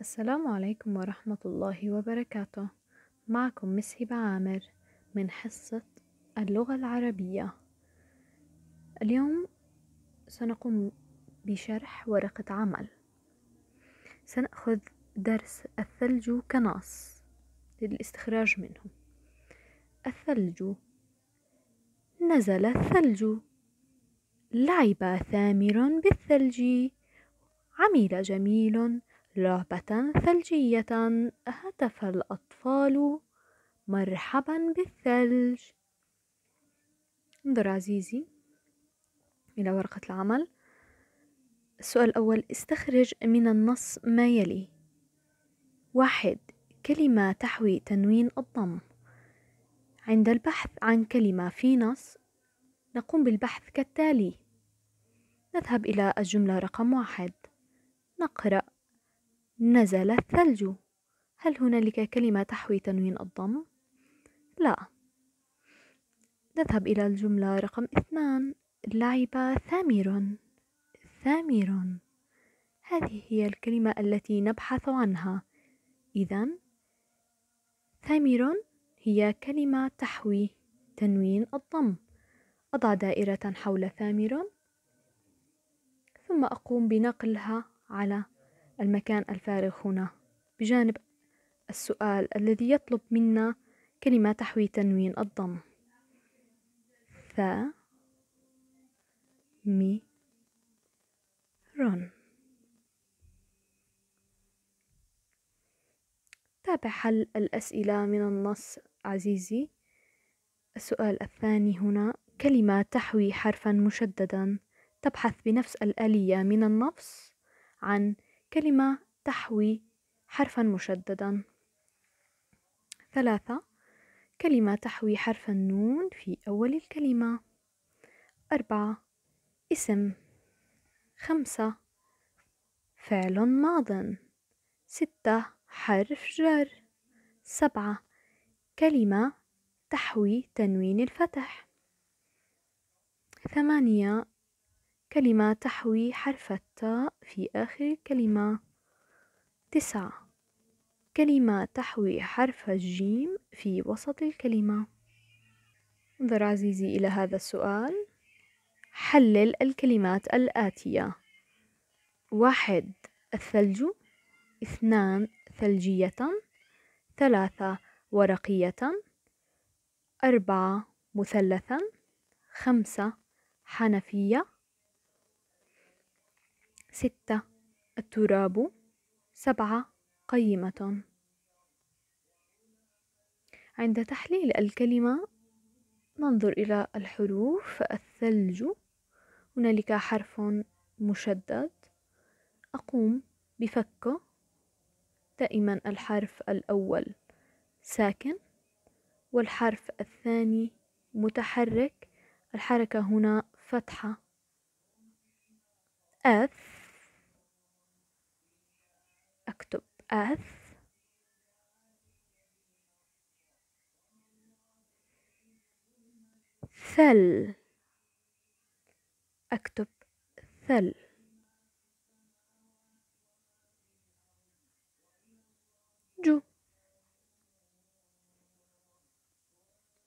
السلام عليكم ورحمة الله وبركاته معكم مس هبة عامر من حصة اللغة العربية اليوم سنقوم بشرح ورقة عمل سنأخذ درس الثلج كناص للاستخراج منه الثلج نزل الثلج لعب ثامر بالثلج عمل جميل لعبة ثلجية هتف الأطفال مرحبا بالثلج انظر عزيزي إلى ورقة العمل السؤال الأول استخرج من النص ما يلي واحد كلمة تحوي تنوين الضم عند البحث عن كلمة في نص نقوم بالبحث كالتالي نذهب إلى الجملة رقم واحد نقرأ نزل الثلج هل هنالك كلمة تحوي تنوين الضم؟ لا نذهب إلى الجملة رقم اثنان لعب ثامر ثامر هذه هي الكلمة التي نبحث عنها إذا ثامر هي كلمة تحوي تنوين الضم أضع دائرة حول ثامر ثم أقوم بنقلها على المكان الفارغ هنا بجانب السؤال الذي يطلب منا كلمة تحوي تنوين الضم ث مي رن تابع حل الأسئلة من النص عزيزي السؤال الثاني هنا كلمة تحوي حرفا مشددا تبحث بنفس الآلية من النص عن كلمة تحوي حرفا مشددا ثلاثة كلمة تحوي حرف النون في أول الكلمة أربعة اسم خمسة فعل ماض ستة حرف جر سبعة كلمة تحوي تنوين الفتح ثمانية كلمة تحوي حرف التاء في آخر الكلمة تسعة كلمة تحوي حرف الجيم في وسط الكلمة انظر عزيزي إلى هذا السؤال حلل الكلمات الآتية واحد الثلج اثنان ثلجية ثلاثة ورقية أربعة مثلثا خمسة حنفية ستة التراب سبعة قيمة عند تحليل الكلمة ننظر إلى الحروف الثلج هنالك حرف مشدد أقوم بفكه دائما الحرف الأول ساكن والحرف الثاني متحرك الحركة هنا فتحة أث أكتب أث ثل أكتب ثل جو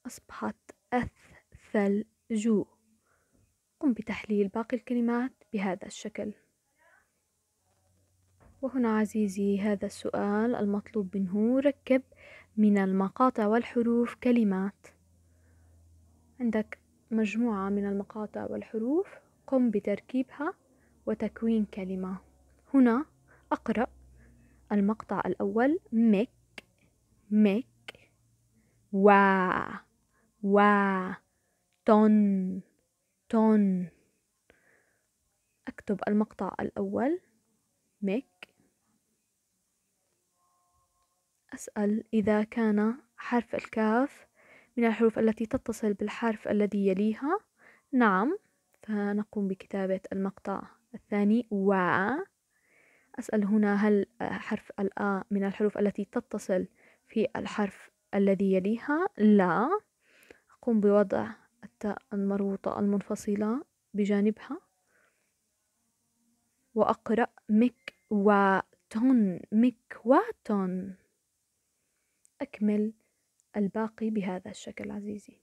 أصبحت أث ثل جو قم بتحليل باقي الكلمات بهذا الشكل وهنا عزيزي هذا السؤال المطلوب منه ركب من المقاطع والحروف كلمات عندك مجموعة من المقاطع والحروف قم بتركيبها وتكوين كلمة هنا أقرأ المقطع الأول مك مك وا وا تون تون أكتب المقطع الأول مك أسأل إذا كان حرف الكاف من الحروف التي تتصل بالحرف الذي يليها نعم فنقوم بكتابة المقطع الثاني و أسأل هنا هل حرف الآ من الحروف التي تتصل في الحرف الذي يليها لا أقوم بوضع التاء المربوطة المنفصلة بجانبها وأقرأ مك واتون مك واتون أكمل الباقي بهذا الشكل عزيزي